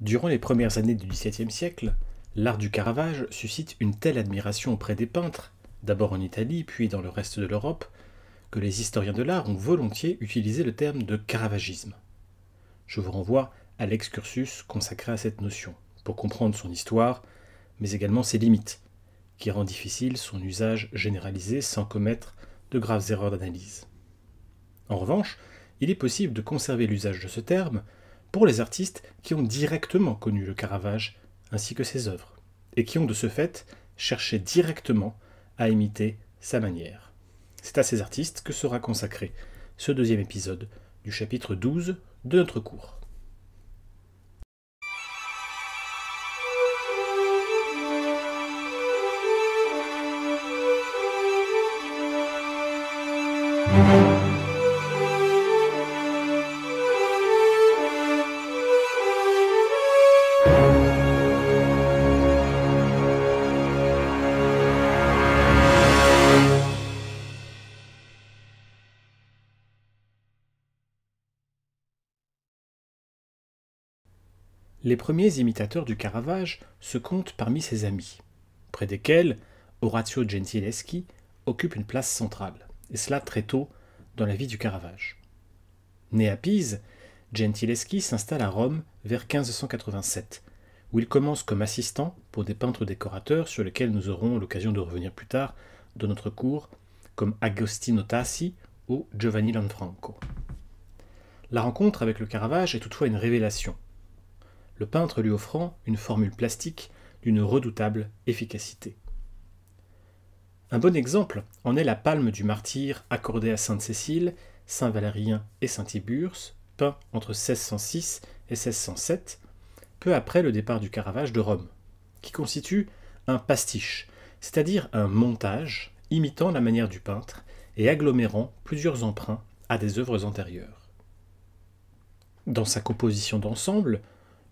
Durant les premières années du XVIIe siècle, l'art du Caravage suscite une telle admiration auprès des peintres, d'abord en Italie puis dans le reste de l'Europe, que les historiens de l'art ont volontiers utilisé le terme de caravagisme. Je vous renvoie à l'excursus consacré à cette notion, pour comprendre son histoire, mais également ses limites, qui rend difficile son usage généralisé sans commettre de graves erreurs d'analyse. En revanche, il est possible de conserver l'usage de ce terme pour les artistes qui ont directement connu le Caravage ainsi que ses œuvres, et qui ont de ce fait cherché directement à imiter sa manière. C'est à ces artistes que sera consacré ce deuxième épisode du chapitre 12 de notre cours. les premiers imitateurs du Caravage se comptent parmi ses amis, près desquels Orazio Gentileschi occupe une place centrale, et cela très tôt dans la vie du Caravage. Né à Pise, Gentileschi s'installe à Rome vers 1587, où il commence comme assistant pour des peintres décorateurs sur lesquels nous aurons l'occasion de revenir plus tard dans notre cours, comme Agostino Tassi ou Giovanni Lanfranco. La rencontre avec le Caravage est toutefois une révélation, le peintre lui offrant une formule plastique d'une redoutable efficacité. Un bon exemple en est la palme du martyr accordée à Sainte Cécile, Saint Valérien et Saint Tiburce, peint entre 1606 et 1607, peu après le départ du Caravage de Rome, qui constitue un pastiche, c'est-à-dire un montage imitant la manière du peintre et agglomérant plusieurs emprunts à des œuvres antérieures. Dans sa composition d'ensemble,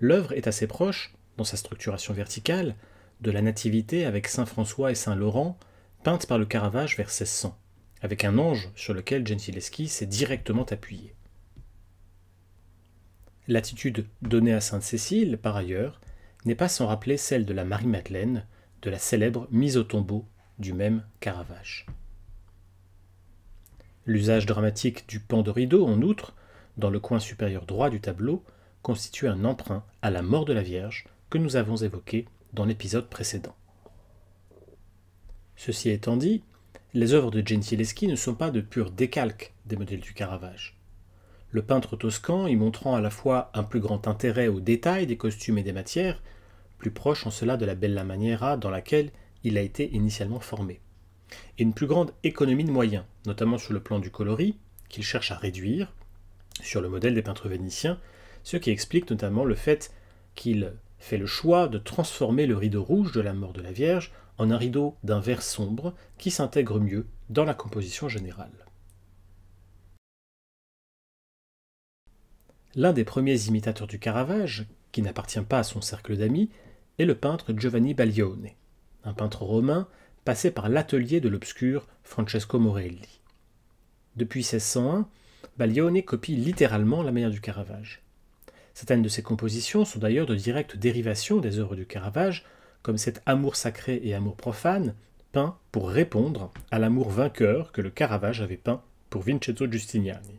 l'œuvre est assez proche, dans sa structuration verticale, de la Nativité avec Saint François et Saint Laurent, peinte par le Caravage vers 1600, avec un ange sur lequel Gentileschi s'est directement appuyé. L'attitude donnée à Sainte-Cécile, par ailleurs, n'est pas sans rappeler celle de la Marie-Madeleine, de la célèbre mise au tombeau du même Caravage. L'usage dramatique du pan de rideau, en outre, dans le coin supérieur droit du tableau, constitue un emprunt à la mort de la Vierge que nous avons évoqué dans l'épisode précédent. Ceci étant dit, les œuvres de Gentileschi ne sont pas de purs décalques des modèles du Caravage. Le peintre toscan y montrant à la fois un plus grand intérêt aux détails des costumes et des matières, plus proche en cela de la bella maniera dans laquelle il a été initialement formé, et une plus grande économie de moyens, notamment sur le plan du coloris, qu'il cherche à réduire, sur le modèle des peintres vénitiens, ce qui explique notamment le fait qu'il fait le choix de transformer le rideau rouge de la mort de la Vierge en un rideau d'un vert sombre qui s'intègre mieux dans la composition générale. L'un des premiers imitateurs du Caravage, qui n'appartient pas à son cercle d'amis, est le peintre Giovanni Baglione, un peintre romain passé par l'atelier de l'obscur Francesco Morelli. Depuis 1601, Baglione copie littéralement la manière du Caravage. Certaines de ses compositions sont d'ailleurs de directes dérivations des œuvres du Caravage, comme cet Amour sacré et Amour profane, peint pour répondre à l'amour vainqueur que le Caravage avait peint pour Vincenzo Giustiniani.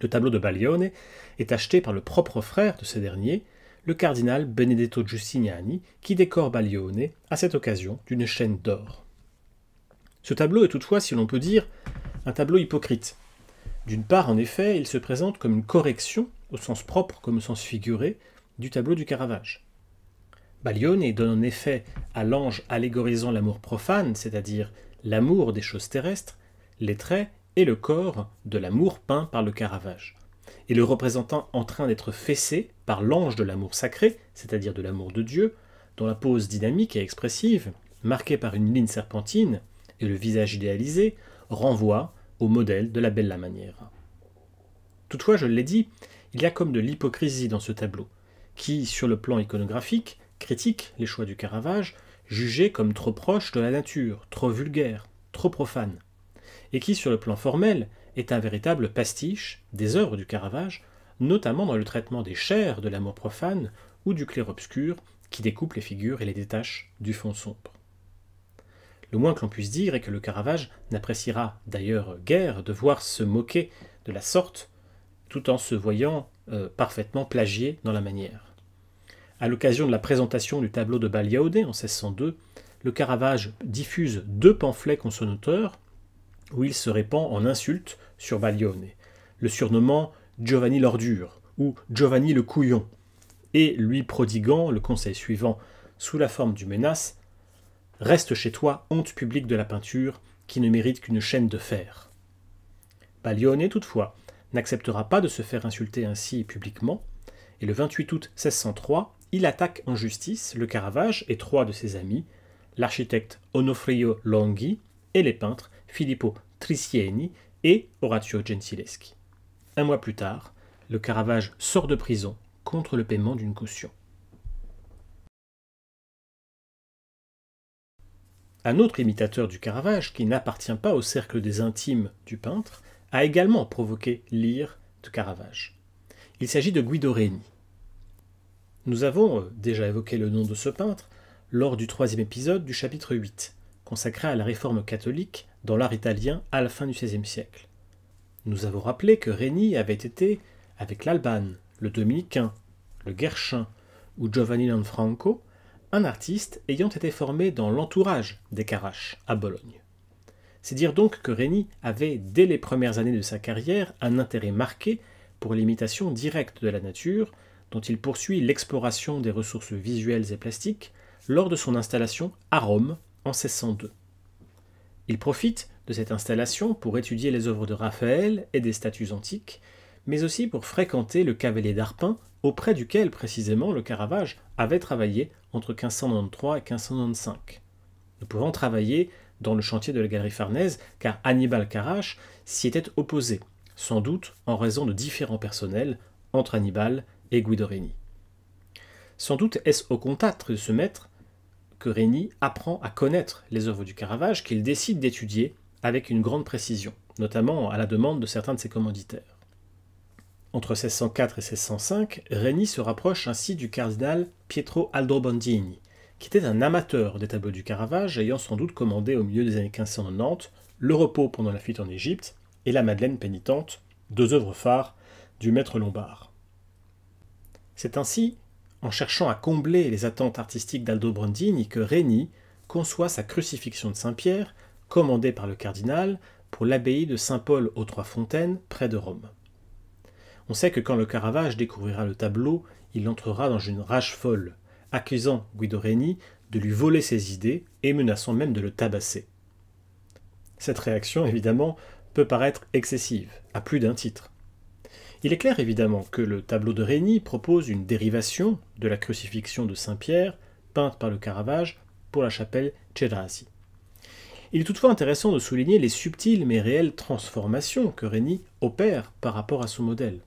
Le tableau de Baglione est acheté par le propre frère de ce dernier, le cardinal Benedetto Giustiniani, qui décore Baglione à cette occasion d'une chaîne d'or. Ce tableau est toutefois, si l'on peut dire, un tableau hypocrite. D'une part, en effet, il se présente comme une correction au sens propre comme au sens figuré, du tableau du Caravage. Baglione donne en effet à l'ange allégorisant l'amour profane, c'est-à-dire l'amour des choses terrestres, les traits et le corps de l'amour peint par le Caravage, et le représentant en train d'être fessé par l'ange de l'amour sacré, c'est-à-dire de l'amour de Dieu, dont la pose dynamique et expressive, marquée par une ligne serpentine et le visage idéalisé, renvoie au modèle de la bella manière. Toutefois, je l'ai dit, il y a comme de l'hypocrisie dans ce tableau, qui, sur le plan iconographique, critique les choix du Caravage, jugés comme trop proches de la nature, trop vulgaire, trop profane, et qui, sur le plan formel, est un véritable pastiche des œuvres du Caravage, notamment dans le traitement des chairs de l'amour profane ou du clair-obscur qui découpe les figures et les détache du fond sombre. Le moins que l'on puisse dire est que le Caravage n'appréciera d'ailleurs guère de voir se moquer de la sorte tout en se voyant euh, parfaitement plagié dans la manière. À l'occasion de la présentation du tableau de Baliaudé en 1602, le Caravage diffuse deux pamphlets auteur où il se répand en insultes sur Baglione, le surnommant Giovanni l'ordure ou Giovanni le couillon, et lui prodiguant le conseil suivant sous la forme du menace Reste chez toi, honte publique de la peinture, qui ne mérite qu'une chaîne de fer. Baglione, toutefois, n'acceptera pas de se faire insulter ainsi publiquement, et le 28 août 1603, il attaque en justice le Caravage et trois de ses amis, l'architecte Onofrio Longhi et les peintres Filippo Tricieni et Orazio Gentileschi. Un mois plus tard, le Caravage sort de prison contre le paiement d'une caution. Un autre imitateur du Caravage, qui n'appartient pas au cercle des intimes du peintre, a également provoqué l'ire de Caravage. Il s'agit de Guido Reni. Nous avons euh, déjà évoqué le nom de ce peintre lors du troisième épisode du chapitre 8, consacré à la réforme catholique dans l'art italien à la fin du XVIe siècle. Nous avons rappelé que Reni avait été, avec l'Albane, le Dominicain, le Guerchin ou Giovanni Lanfranco, un artiste ayant été formé dans l'entourage des Caraches à Bologne. C'est dire donc que Rény avait, dès les premières années de sa carrière, un intérêt marqué pour l'imitation directe de la nature, dont il poursuit l'exploration des ressources visuelles et plastiques lors de son installation à Rome en 1602. Il profite de cette installation pour étudier les œuvres de Raphaël et des statues antiques, mais aussi pour fréquenter le cavalier d'Arpin, auprès duquel précisément le Caravage avait travaillé entre 1593 et 1595. Nous pouvons travailler dans le chantier de la galerie Farnèse, car Hannibal Carrache s'y était opposé, sans doute en raison de différents personnels entre Hannibal et Guido Reni. Sans doute est-ce au contact de ce maître que Reni apprend à connaître les œuvres du Caravage qu'il décide d'étudier avec une grande précision, notamment à la demande de certains de ses commanditaires. Entre 1604 et 1605, Reni se rapproche ainsi du cardinal Pietro Aldrobandini qui était un amateur des tableaux du Caravage, ayant sans doute commandé au milieu des années 1590 Le repos pendant la fuite en Égypte et La Madeleine pénitente, deux œuvres phares du maître lombard. C'est ainsi, en cherchant à combler les attentes artistiques d'Aldo Brandini, que Reni conçoit sa crucifixion de Saint-Pierre, commandée par le cardinal, pour l'abbaye de Saint-Paul aux Trois Fontaines, près de Rome. On sait que quand le Caravage découvrira le tableau, il entrera dans une rage folle accusant Guido Reni de lui voler ses idées et menaçant même de le tabasser. Cette réaction, évidemment, peut paraître excessive, à plus d'un titre. Il est clair évidemment que le tableau de Reni propose une dérivation de la crucifixion de Saint-Pierre, peinte par le Caravage, pour la chapelle Cedrasi. Il est toutefois intéressant de souligner les subtiles mais réelles transformations que Reni opère par rapport à son modèle.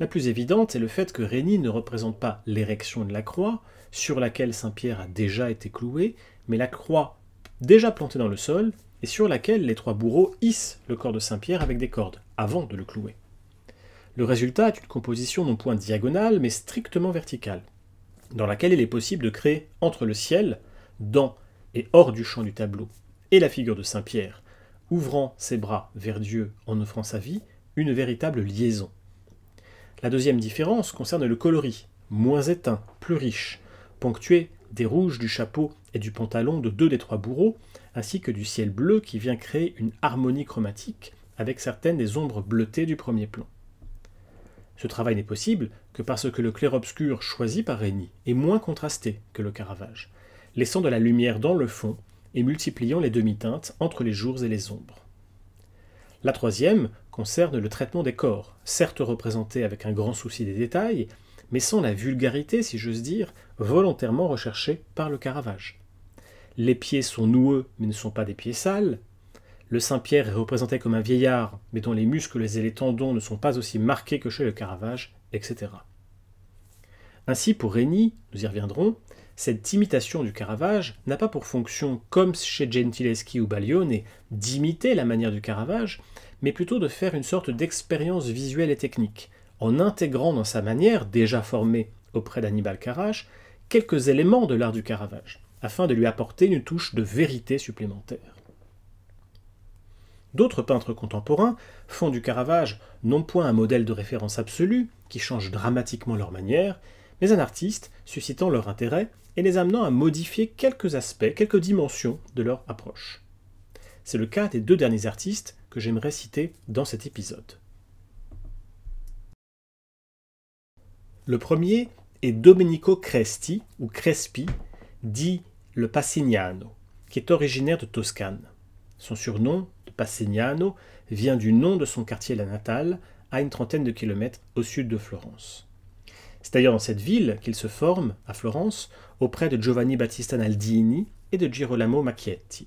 La plus évidente est le fait que Rény ne représente pas l'érection de la croix, sur laquelle Saint-Pierre a déjà été cloué, mais la croix déjà plantée dans le sol, et sur laquelle les trois bourreaux hissent le corps de Saint-Pierre avec des cordes, avant de le clouer. Le résultat est une composition non point diagonale, mais strictement verticale, dans laquelle il est possible de créer entre le ciel, dans et hors du champ du tableau, et la figure de Saint-Pierre, ouvrant ses bras vers Dieu en offrant sa vie, une véritable liaison. La deuxième différence concerne le coloris, moins éteint, plus riche, ponctué des rouges du chapeau et du pantalon de deux des trois bourreaux, ainsi que du ciel bleu qui vient créer une harmonie chromatique avec certaines des ombres bleutées du premier plan. Ce travail n'est possible que parce que le clair-obscur choisi par Rény est moins contrasté que le Caravage, laissant de la lumière dans le fond et multipliant les demi-teintes entre les jours et les ombres. La troisième concerne le traitement des corps, certes représenté avec un grand souci des détails, mais sans la vulgarité, si j'ose dire, volontairement recherchée par le Caravage. Les pieds sont noueux, mais ne sont pas des pieds sales. Le Saint-Pierre est représenté comme un vieillard, mais dont les muscles et les tendons ne sont pas aussi marqués que chez le Caravage, etc. Ainsi, pour Rény, nous y reviendrons, cette imitation du Caravage n'a pas pour fonction, comme chez Gentileschi ou Baglione, d'imiter la manière du Caravage, mais plutôt de faire une sorte d'expérience visuelle et technique, en intégrant dans sa manière, déjà formée auprès d'Anibal Carrache quelques éléments de l'art du Caravage, afin de lui apporter une touche de vérité supplémentaire. D'autres peintres contemporains font du Caravage non point un modèle de référence absolu, qui change dramatiquement leur manière, mais un artiste suscitant leur intérêt et les amenant à modifier quelques aspects, quelques dimensions de leur approche. C'est le cas des deux derniers artistes que j'aimerais citer dans cet épisode. Le premier est Domenico Cresti, ou Crespi, dit le Passignano, qui est originaire de Toscane. Son surnom, de Passignano, vient du nom de son quartier la natale, à une trentaine de kilomètres au sud de Florence. C'est d'ailleurs dans cette ville qu'il se forme, à Florence, auprès de Giovanni Battista Naldini et de Girolamo Macchietti.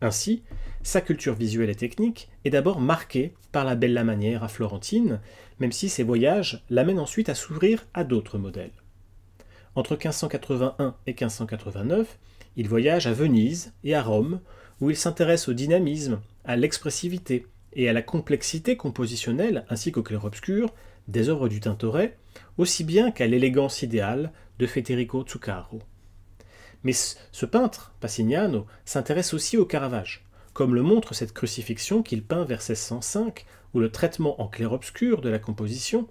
Ainsi, sa culture visuelle et technique est d'abord marquée par la bella manière à Florentine, même si ses voyages l'amènent ensuite à s'ouvrir à d'autres modèles. Entre 1581 et 1589, il voyage à Venise et à Rome, où il s'intéresse au dynamisme, à l'expressivité et à la complexité compositionnelle ainsi qu'au clair-obscur des œuvres du Tintoret aussi bien qu'à l'élégance idéale de Federico Zuccaro. Mais ce peintre, Passignano, s'intéresse aussi au Caravage, comme le montre cette crucifixion qu'il peint vers 1605, où le traitement en clair-obscur de la composition,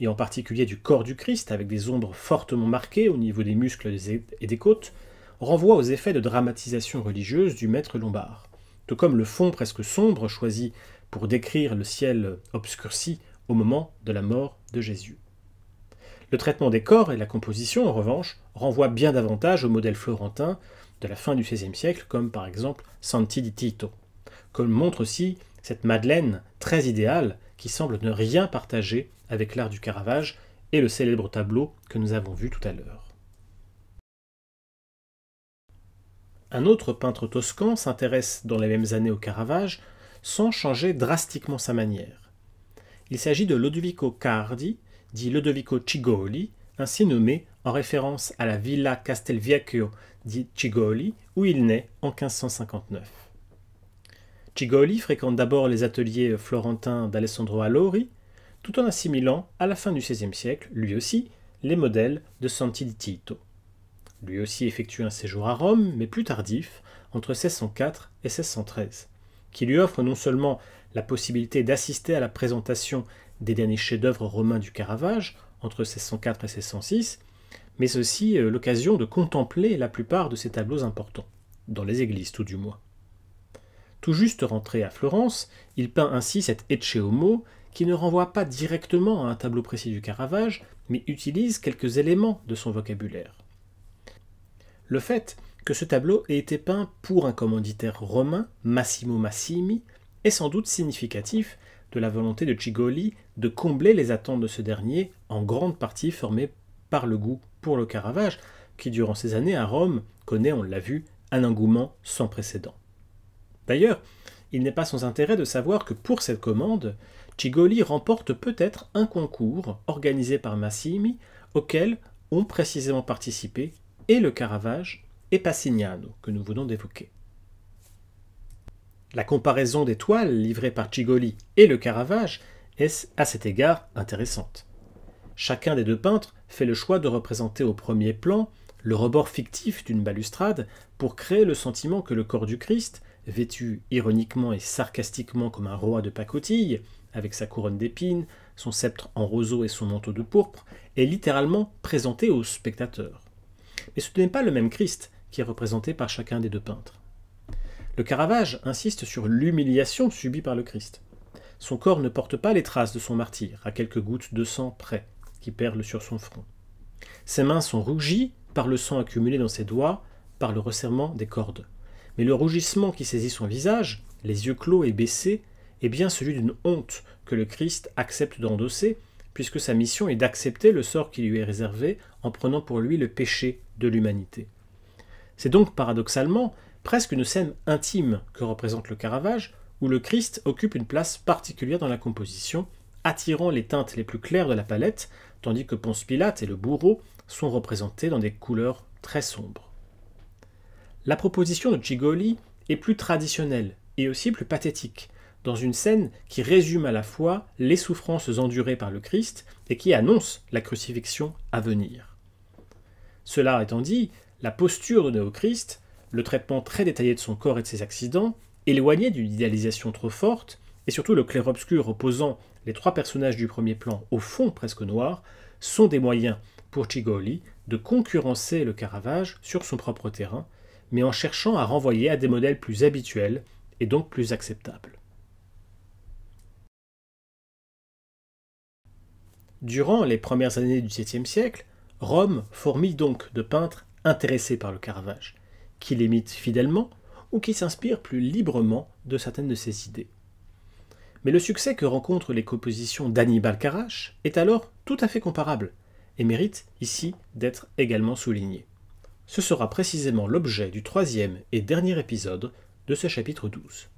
et en particulier du corps du Christ avec des ombres fortement marquées au niveau des muscles et des côtes, renvoie aux effets de dramatisation religieuse du maître lombard, tout comme le fond presque sombre choisi pour décrire le ciel obscurci au moment de la mort de Jésus. Le traitement des corps et la composition, en revanche, renvoie bien davantage au modèle florentin de la fin du XVIe siècle, comme par exemple Santi di Tito, comme montre aussi cette Madeleine très idéale qui semble ne rien partager avec l'art du Caravage et le célèbre tableau que nous avons vu tout à l'heure. Un autre peintre toscan s'intéresse dans les mêmes années au Caravage sans changer drastiquement sa manière. Il s'agit de Lodovico Cardi, dit Ludovico Cigoli, ainsi nommé en référence à la villa Castelviacchio di Cigoli, où il naît en 1559. Cigoli fréquente d'abord les ateliers florentins d'Alessandro Allori, tout en assimilant, à la fin du XVIe siècle, lui aussi, les modèles de Santi di Tito. Lui aussi effectue un séjour à Rome, mais plus tardif, entre 1604 et 1613, qui lui offre non seulement la possibilité d'assister à la présentation des derniers chefs-d'œuvre romains du Caravage, entre 1604 et 1606, mais aussi l'occasion de contempler la plupart de ces tableaux importants, dans les églises tout du moins. Tout juste rentré à Florence, il peint ainsi cet Ecce Homo qui ne renvoie pas directement à un tableau précis du Caravage, mais utilise quelques éléments de son vocabulaire. Le fait que ce tableau ait été peint pour un commanditaire romain, Massimo Massimi, est sans doute significatif de la volonté de Cigoli de combler les attentes de ce dernier, en grande partie formées par le goût pour le Caravage, qui durant ces années à Rome connaît, on l'a vu, un engouement sans précédent. D'ailleurs, il n'est pas sans intérêt de savoir que pour cette commande, Cigoli remporte peut-être un concours organisé par Massimi auquel ont précisément participé et le Caravage et Passignano que nous venons d'évoquer. La comparaison des toiles livrées par Cigoli et le Caravage est à cet égard intéressante. Chacun des deux peintres fait le choix de représenter au premier plan le rebord fictif d'une balustrade pour créer le sentiment que le corps du Christ, vêtu ironiquement et sarcastiquement comme un roi de pacotille, avec sa couronne d'épines, son sceptre en roseau et son manteau de pourpre, est littéralement présenté au spectateur. Mais ce n'est pas le même Christ qui est représenté par chacun des deux peintres. Le Caravage insiste sur l'humiliation subie par le Christ. Son corps ne porte pas les traces de son martyr, à quelques gouttes de sang près qui perlent sur son front. Ses mains sont rougies par le sang accumulé dans ses doigts, par le resserrement des cordes. Mais le rougissement qui saisit son visage, les yeux clos et baissés, est bien celui d'une honte que le Christ accepte d'endosser, puisque sa mission est d'accepter le sort qui lui est réservé en prenant pour lui le péché de l'humanité. C'est donc paradoxalement presque une scène intime que représente le Caravage, où le Christ occupe une place particulière dans la composition, attirant les teintes les plus claires de la palette, tandis que Ponce Pilate et le bourreau sont représentés dans des couleurs très sombres. La proposition de Gigoli est plus traditionnelle et aussi plus pathétique, dans une scène qui résume à la fois les souffrances endurées par le Christ et qui annonce la crucifixion à venir. Cela étant dit, la posture de Néo-Christ le traitement très détaillé de son corps et de ses accidents, éloigné d'une idéalisation trop forte, et surtout le clair-obscur opposant les trois personnages du premier plan au fond presque noir, sont des moyens pour Chigoli de concurrencer le Caravage sur son propre terrain, mais en cherchant à renvoyer à des modèles plus habituels et donc plus acceptables. Durant les premières années du 7 siècle, Rome fourmille donc de peintres intéressés par le Caravage. Qui l'imite fidèlement ou qui s'inspire plus librement de certaines de ses idées. Mais le succès que rencontrent les compositions d'Annibal Carrache est alors tout à fait comparable et mérite ici d'être également souligné. Ce sera précisément l'objet du troisième et dernier épisode de ce chapitre 12.